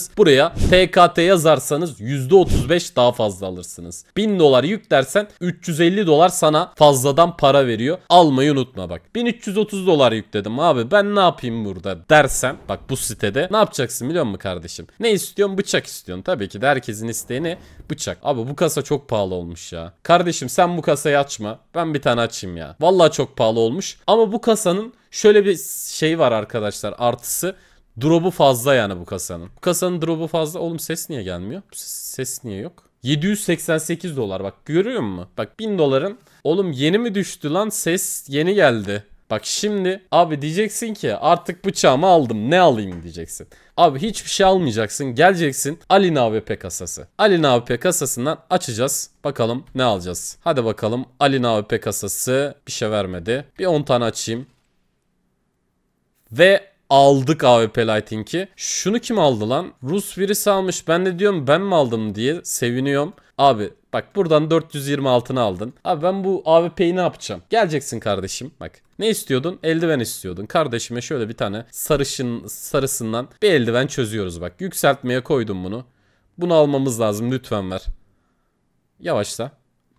alırsanız buraya TKT yazarsanız %35 daha fazla alırsınız. 1000 dolar yük yüklersen 350 dolar sana fazladan para veriyor. Almayı unutma bak. 1330 dolar yükledim abi ben ne yapayım burada dersen bak bu sitede ne yapacaksın biliyor musun kardeşim? Ne istiyorsun? Bıçak istiyorsun. Tabii ki de herkesin isteğini bıçak. Abi bu kasa çok pahalı olmuş ya. Kardeşim sen bu kasayı açma. Ben bir tane açayım ya. Vallahi çok pahalı olmuş. Ama bu kasanın şöyle bir şey var arkadaşlar artısı. Drop'u fazla yani bu kasanın. Bu kasanın drop'u fazla. Oğlum ses niye gelmiyor? Ses niye yok? 788 dolar bak görüyor musun? Bak 1000 doların. Oğlum yeni mi düştü lan? Ses yeni geldi. Bak şimdi abi diyeceksin ki artık bıçağımı aldım ne alayım diyeceksin. Abi hiçbir şey almayacaksın geleceksin Alina AWP kasası. Alina AWP kasasından açacağız bakalım ne alacağız. Hadi bakalım Alina AWP kasası bir şey vermedi. Bir 10 tane açayım. Ve aldık AWP Lighting'i. Şunu kim aldı lan? Rus birisi almış. Ben de diyorum ben mi aldım diye seviniyorum. Abi bak buradan 426'ını aldın. Abi ben bu AWP'yi ne yapacağım? Geleceksin kardeşim bak. Ne istiyordun? Eldiven istiyordun. Kardeşime şöyle bir tane sarışın sarısından bir eldiven çözüyoruz bak. Yükseltmeye koydum bunu. Bunu almamız lazım lütfen ver. Yavaşla.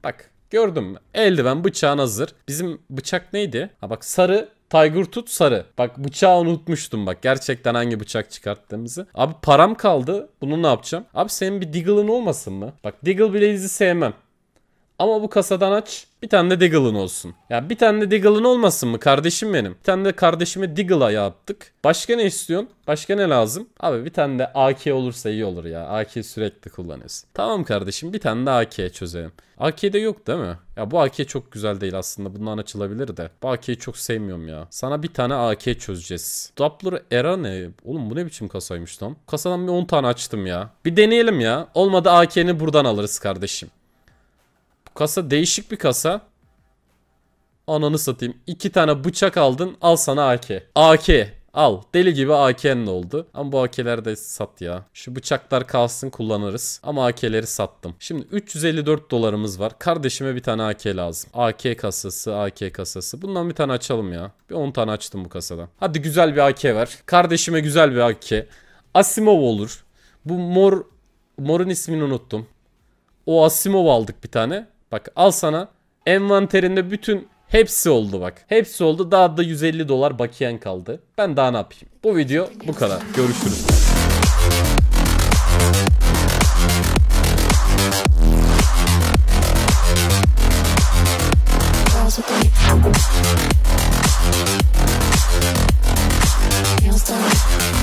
Bak gördün mü? Eldiven bıçağın hazır. Bizim bıçak neydi? Ha bak sarı Tiger Tut sarı. Bak bıçağı unutmuştum bak. Gerçekten hangi bıçak çıkarttığımızı. Abi param kaldı. Bunu ne yapacağım? Abi senin bir Diggle'ın olmasın mı? Bak Diggle Blaze'i sevmem. Ama bu kasadan aç bir tane de Diggle'ın olsun. Ya bir tane de Diggle'ın olmasın mı kardeşim benim? Bir tane de kardeşime Diggle'a yaptık. Başka ne istiyorsun? Başka ne lazım? Abi bir tane de AK olursa iyi olur ya. AK sürekli kullanıyorsun. Tamam kardeşim bir tane de AK çözelim. AK'de yok değil mi? Ya bu AK çok güzel değil aslında. Bundan açılabilir de. Bu AK'yi çok sevmiyorum ya. Sana bir tane AK çözeceğiz. Doppler era ne? Oğlum bu ne biçim kasaymış lan? Kasadan bir 10 tane açtım ya. Bir deneyelim ya. Olmadı AK'ni buradan alırız kardeşim. Kasa değişik bir kasa. Ananı satayım. İki tane bıçak aldın. Al sana AK. AK. Al. Deli gibi AK'nin oldu. Ama bu AK'ler de sat ya. Şu bıçaklar kalsın kullanırız. Ama AK'leri sattım. Şimdi 354 dolarımız var. Kardeşime bir tane AK lazım. AK kasası, AK kasası. Bundan bir tane açalım ya. Bir 10 tane açtım bu kasadan. Hadi güzel bir AK ver. Kardeşime güzel bir AK. Asimov olur. Bu mor... Mor'un ismini unuttum. O Asimov aldık bir tane. Bak al sana. Envanterinde bütün hepsi oldu bak. Hepsi oldu. Daha da 150 dolar bakiyen kaldı. Ben daha ne yapayım? Bu video bu kadar. Görüşürüz. Feels done.